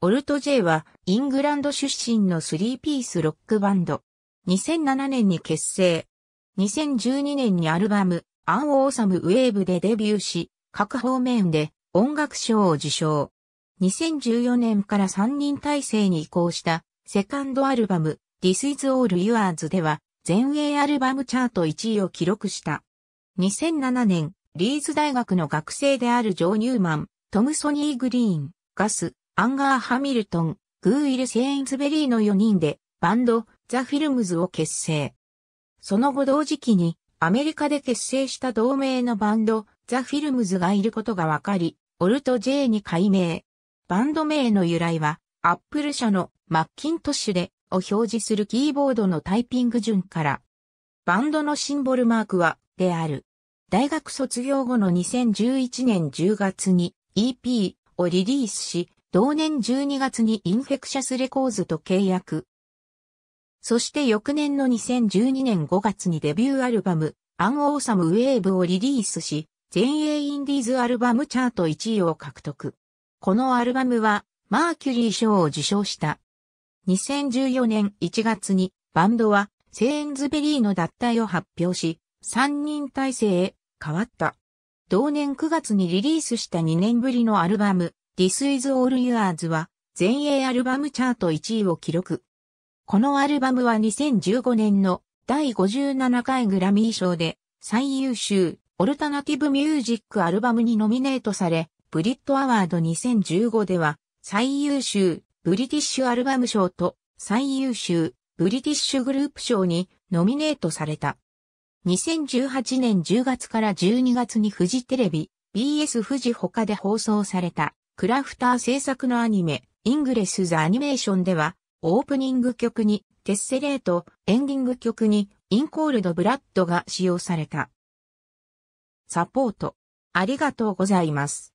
オルト J はイングランド出身のスリーピースロックバンド。2007年に結成。2012年にアルバム、アン・オーサム・ウェーブでデビューし、各方面で音楽賞を受賞。2014年から3人体制に移行したセカンドアルバム、This is All Yours では、全英アルバムチャート1位を記録した。2007年、リーズ大学の学生であるジョー・ニューマン、トム・ソニー・グリーン、ガス、アンガー・ハミルトン、グーイル・セインズベリーの4人でバンド、ザ・フィルムズを結成。その後同時期にアメリカで結成した同盟のバンド、ザ・フィルムズがいることがわかり、オルト J に改名。バンド名の由来は、アップル社のマッキントッシュでを表示するキーボードのタイピング順から。バンドのシンボルマークは、である。大学卒業後の2011年10月に EP をリリースし、同年12月にインフェクシャスレコーズと契約。そして翌年の2012年5月にデビューアルバム、アンオーサムウェーブをリリースし、全英インディーズアルバムチャート1位を獲得。このアルバムは、マーキュリー賞を受賞した。2014年1月に、バンドは、セーンズベリーの脱退を発表し、3人体制へ変わった。同年9月にリリースした2年ぶりのアルバム、This is All Yours は全英アルバムチャート1位を記録。このアルバムは2015年の第57回グラミー賞で最優秀オルタナティブミュージックアルバムにノミネートされ、ブリットアワード2015では最優秀ブリティッシュアルバム賞と最優秀ブリティッシュグループ賞にノミネートされた。2018年10月から12月にフジテレビ、BS 富士他で放送された。クラフター制作のアニメ、イングレス・ザ・アニメーションでは、オープニング曲にテッセレート、エンディング曲にインコールド・ブラッドが使用された。サポート。ありがとうございます。